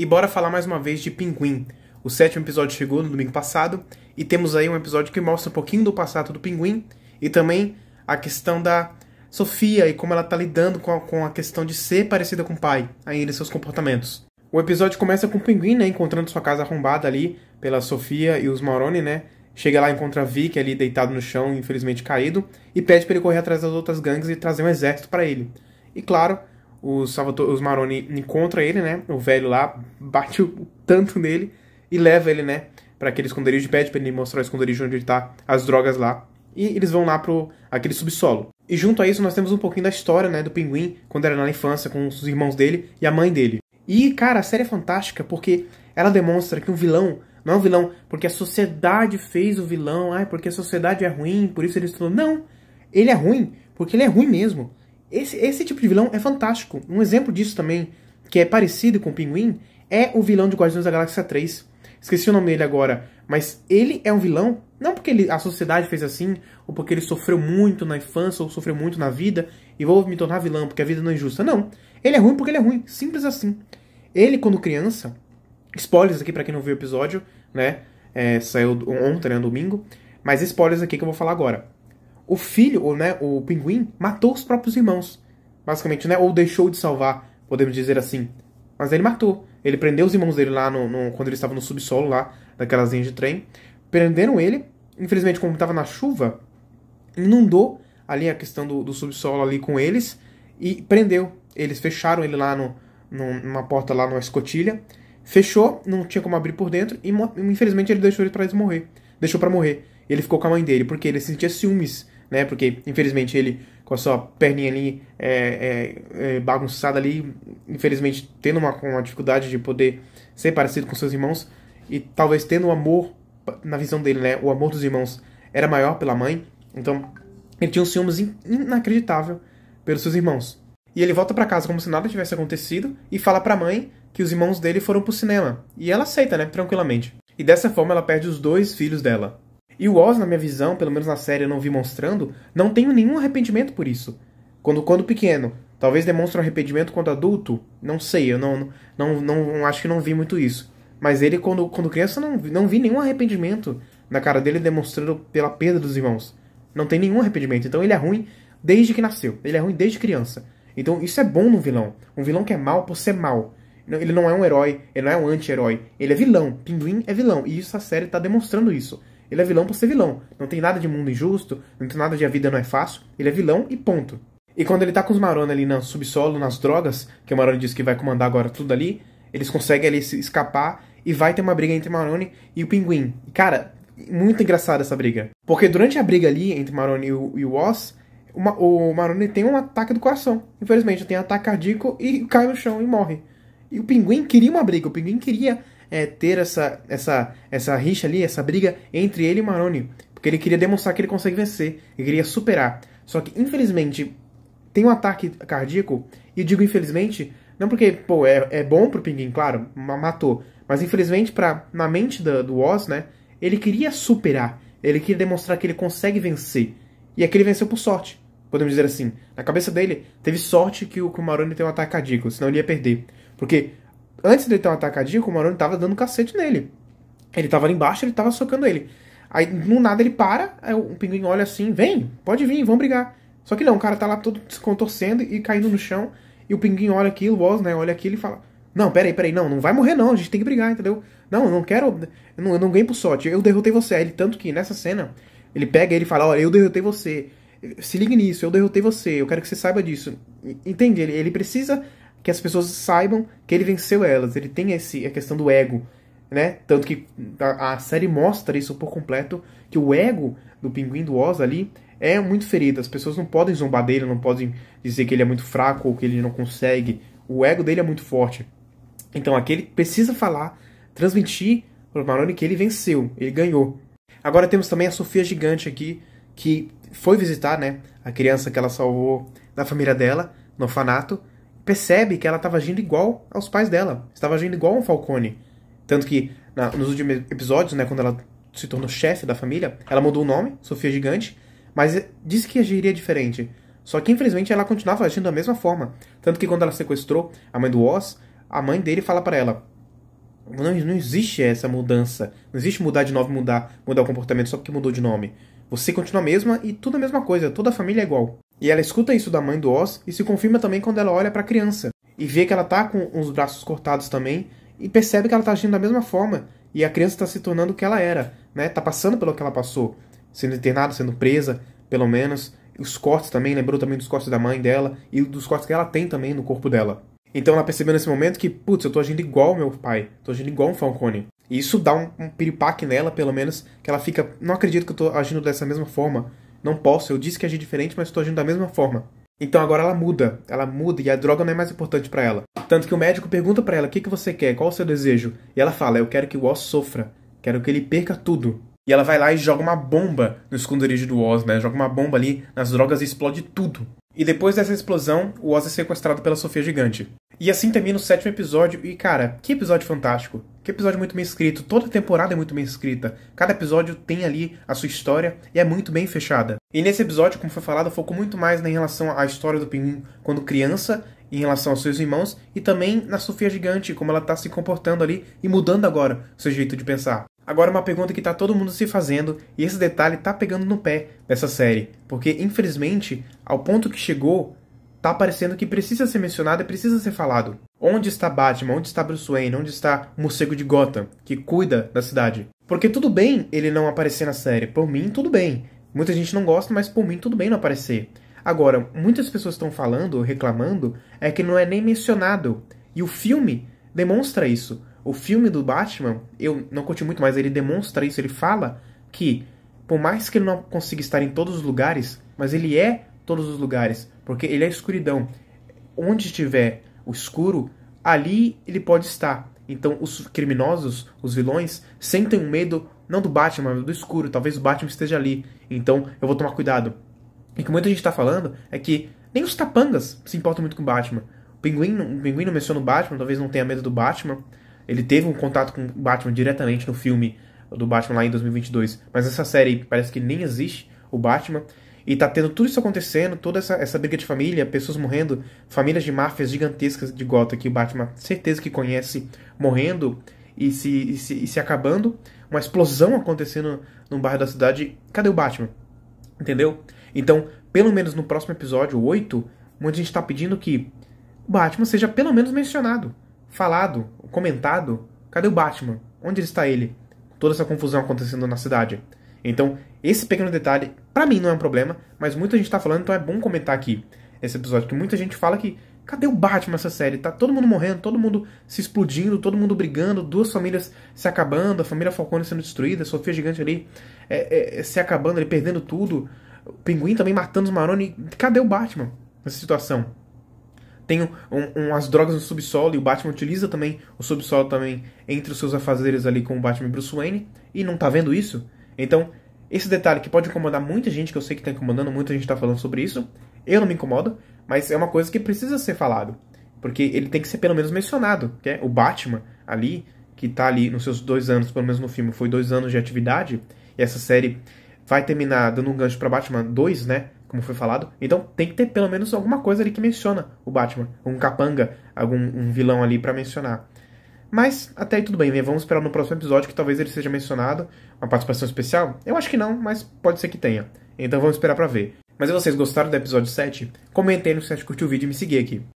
E bora falar mais uma vez de Pinguim. O sétimo episódio chegou no domingo passado e temos aí um episódio que mostra um pouquinho do passado do Pinguim e também a questão da Sofia e como ela está lidando com a, com a, questão de ser parecida com o pai, ainda em seus comportamentos. O episódio começa com o Pinguim, né, encontrando sua casa arrombada ali pela Sofia e os Mauroni, né? Chega lá, encontra Vic ali deitado no chão, infelizmente caído, e pede para ele correr atrás das outras gangues e trazer um exército para ele. E claro, o Salvatore, os Maroni encontra ele, né? O velho lá bate o tanto nele e leva ele, né? Para aquele esconderijo de pede para tipo, ele mostrar o esconderijo onde ele tá, as drogas lá. E eles vão lá pro aquele subsolo. E junto a isso nós temos um pouquinho da história, né, do pinguim quando era na infância com os irmãos dele e a mãe dele. E cara, a série é fantástica porque ela demonstra que um vilão não é um vilão porque a sociedade fez o vilão, ai, porque a sociedade é ruim, por isso ele estudou. Não, ele é ruim porque ele é ruim mesmo. Esse, esse tipo de vilão é fantástico. Um exemplo disso também, que é parecido com o Pinguim, é o vilão de Guardiões da Galáxia 3. Esqueci o nome dele agora, mas ele é um vilão, não porque ele, a sociedade fez assim, ou porque ele sofreu muito na infância, ou sofreu muito na vida, e vou me tornar vilão porque a vida não é justa. Não. Ele é ruim porque ele é ruim. Simples assim. Ele, quando criança, spoilers aqui para quem não viu o episódio, né? É, saiu ontem, né? Domingo. Mas spoilers aqui que eu vou falar agora o filho, ou, né, o pinguim, matou os próprios irmãos, basicamente, né? Ou deixou de salvar, podemos dizer assim. Mas ele matou. Ele prendeu os irmãos dele lá no, no quando ele estava no subsolo lá, daquelas linhas de trem. Prenderam ele. Infelizmente, como estava na chuva, inundou ali a questão do, do, subsolo ali com eles e prendeu. Eles fecharam ele lá no, no, numa porta lá numa escotilha. Fechou, não tinha como abrir por dentro e infelizmente ele deixou ele para morrer. Deixou para morrer. Ele ficou com a mãe dele porque ele sentia ciúmes né? Porque, infelizmente, ele com a sua perninha ali é, é, é bagunçada ali, infelizmente tendo uma, uma dificuldade de poder ser parecido com seus irmãos e talvez tendo o amor, na visão dele, né? O amor dos irmãos era maior pela mãe, então ele tinha um ciúmes in inacreditável pelos seus irmãos. E ele volta para casa como se nada tivesse acontecido e fala para a mãe que os irmãos dele foram pro cinema. E ela aceita, né, tranquilamente. E dessa forma ela perde os dois filhos dela. E o Oz, na minha visão, pelo menos na série eu não vi mostrando, não tenho nenhum arrependimento por isso. Quando, quando pequeno, talvez demonstre um arrependimento quando adulto, não sei, eu não, não, não, não acho que não vi muito isso. Mas ele, quando, quando criança, não, não vi nenhum arrependimento na cara dele demonstrando pela perda dos irmãos. Não tem nenhum arrependimento. Então ele é ruim desde que nasceu. Ele é ruim desde criança. Então isso é bom no vilão. Um vilão que é mal por ser mal. Ele não é um herói, ele não é um anti-herói. Ele é vilão. Pinguim é vilão. E isso a série está demonstrando isso. Ele é vilão por ser vilão. Não tem nada de mundo injusto, não tem nada de a vida não é fácil. Ele é vilão e ponto. E quando ele tá com os Marona ali no subsolo, nas drogas, que o Marone diz que vai comandar agora tudo ali, eles conseguem ali se escapar e vai ter uma briga entre Marone e o Pinguim. Cara, muito engraçada essa briga. Porque durante a briga ali entre Marone e o, e o Oz, uma, o Marone tem um ataque do coração. Infelizmente, tem um ataque cardíaco e cai no chão e morre. E o Pinguim queria uma briga, o Pinguim queria é, ter essa, essa, essa rixa ali, essa briga entre ele e Maroni. Porque ele queria demonstrar que ele consegue vencer, ele queria superar. Só que, infelizmente, tem um ataque cardíaco, e digo infelizmente, não porque, pô, é, é bom pro Pinguim, claro, matou. Mas infelizmente, pra, na mente do, do Oz, né, ele queria superar. Ele queria demonstrar que ele consegue vencer. E aqui ele venceu por sorte, podemos dizer assim. Na cabeça dele, teve sorte que o, Maroni tem um ataque cardíaco, senão ele ia perder. Porque antes de ter um atacadinho, o Maroni tava dando cacete nele. Ele tava ali embaixo, ele tava socando ele. Aí, no nada, ele para, aí o pinguim olha assim, vem, pode vir, vamos brigar. Só que não, o cara tá lá todo se contorcendo e caindo no chão, e o pinguim olha aqui, o Oz, né, olha aqui e fala, não, peraí, peraí, não, não vai morrer não, a gente tem que brigar, entendeu? Não, eu não quero, eu não, eu não ganhei por sorte, eu derrotei você. Aí, tanto que, nessa cena, ele pega ele fala, olha, eu derrotei você, se liga nisso, eu derrotei você, eu quero que você saiba disso. Entende? Ele, ele precisa que as pessoas saibam que ele venceu elas. Ele tem esse, a questão do ego, né? Tanto que a, a série mostra isso por completo, que o ego do pinguim do Oz ali é muito ferido. As pessoas não podem zombar dele, não podem dizer que ele é muito fraco ou que ele não consegue. O ego dele é muito forte. Então aqui ele precisa falar, transmitir para o Maroni que ele venceu, ele ganhou. Agora temos também a Sofia Gigante aqui, que foi visitar né, a criança que ela salvou da família dela, no orfanato, percebe que ela estava agindo igual aos pais dela, estava agindo igual a um Falcone. Tanto que na, nos últimos episódios, né, quando ela se tornou chefe da família, ela mudou o nome, Sofia Gigante, mas disse que agiria diferente. Só que infelizmente ela continuava agindo da mesma forma. Tanto que quando ela sequestrou a mãe do Oz, a mãe dele fala para ela: não, não existe essa mudança. Não existe mudar de nome, mudar, mudar o comportamento só porque mudou de nome. Você continua a mesma e tudo a mesma coisa, toda a família é igual. E ela escuta isso da mãe do Oz e se confirma também quando ela olha para a criança e vê que ela tá com os braços cortados também e percebe que ela tá agindo da mesma forma e a criança está se tornando o que ela era, né? Tá passando pelo que ela passou, sendo internada, sendo presa, pelo menos os cortes também, lembrou também dos cortes da mãe dela e dos cortes que ela tem também no corpo dela. Então ela percebeu nesse momento que, putz, eu tô agindo igual ao meu pai, tô agindo igual um Falcone. E isso dá um, um piripaque nela, pelo menos, que ela fica, não acredito que eu tô agindo dessa mesma forma. Não posso, eu disse que agir diferente, mas estou agindo da mesma forma. Então agora ela muda, ela muda e a droga não é mais importante para ela. Tanto que o médico pergunta para ela o que, que você quer, qual o seu desejo, e ela fala: eu quero que o Oz sofra, quero que ele perca tudo. E ela vai lá e joga uma bomba no esconderijo do Oz, né? Joga uma bomba ali nas drogas e explode tudo. E depois dessa explosão, o Oz é sequestrado pela Sofia Gigante. E assim termina o sétimo episódio. E, cara, que episódio fantástico. Que episódio muito bem escrito. Toda temporada é muito bem escrita. Cada episódio tem ali a sua história e é muito bem fechada. E nesse episódio, como foi falado, focou muito mais em relação à história do Pinguim quando criança, em relação aos seus irmãos, e também na Sofia Gigante, como ela tá se comportando ali e mudando agora o seu jeito de pensar. Agora uma pergunta que tá todo mundo se fazendo, e esse detalhe tá pegando no pé dessa série, porque infelizmente, ao ponto que chegou tá parecendo que precisa ser mencionado e precisa ser falado. Onde está Batman? Onde está Bruce Wayne? Onde está o morcego de Gotham, que cuida da cidade? Porque tudo bem ele não aparecer na série. Por mim, tudo bem. Muita gente não gosta, mas por mim, tudo bem não aparecer. Agora, muitas pessoas estão falando, reclamando, é que não é nem mencionado. E o filme demonstra isso. O filme do Batman, eu não curti muito, mas ele demonstra isso. Ele fala que, por mais que ele não consiga estar em todos os lugares, mas ele é todos os lugares porque ele é escuridão. Onde estiver o escuro, ali ele pode estar. Então os criminosos, os vilões, sentem um medo não do Batman, mas do escuro. Talvez o Batman esteja ali. Então eu vou tomar cuidado. E o que muita gente está falando é que nem os capangas se importam muito com o Batman. O Pinguim, o Pinguim não menciona o Batman, talvez não tenha medo do Batman. Ele teve um contato com o Batman diretamente no filme do Batman lá em 2022, mas essa série parece que nem existe o Batman. E tá tendo tudo isso acontecendo, toda essa, essa briga de família, pessoas morrendo, famílias de máfias gigantescas de Gotham que o Batman certeza que conhece morrendo e se, e se, e se acabando. Uma explosão acontecendo num bairro da cidade. Cadê o Batman? Entendeu? Então, pelo menos no próximo episódio 8, onde a gente tá pedindo que o Batman seja pelo menos mencionado, falado, comentado. Cadê o Batman? Onde está ele? Toda essa confusão acontecendo na cidade. Então, esse pequeno detalhe, para mim, não é um problema, mas muita gente tá falando, então é bom comentar aqui esse episódio, que muita gente fala que cadê o Batman essa série? Tá todo mundo morrendo, todo mundo se explodindo, todo mundo brigando, duas famílias se acabando, a família Falcone sendo destruída, a Sofia Gigante ali é, é, é se acabando, ali perdendo tudo, o Pinguim também matando os Maroni. Cadê o Batman nessa situação? Tem um, um, as drogas no subsolo e o Batman utiliza também o subsolo também entre os seus afazeres ali com o Batman e Bruce Wayne e não tá vendo isso? Então, esse detalhe que pode incomodar muita gente, que eu sei que está incomodando, muita gente está falando sobre isso, eu não me incomodo, mas é uma coisa que precisa ser falado, porque ele tem que ser pelo menos mencionado, que é o Batman ali, que está ali nos seus dois anos, pelo menos no filme, foi dois anos de atividade, e essa série vai terminar dando um gancho para Batman 2, né, como foi falado, então tem que ter pelo menos alguma coisa ali que menciona o Batman, um capanga, algum um vilão ali para mencionar. Mas até aí tudo bem, né? Vamos esperar no próximo episódio que talvez ele seja mencionado. Uma participação especial? Eu acho que não, mas pode ser que tenha. Então vamos esperar para ver. Mas se vocês gostaram do episódio 7, comentem no se curtiu o vídeo e me seguir aqui.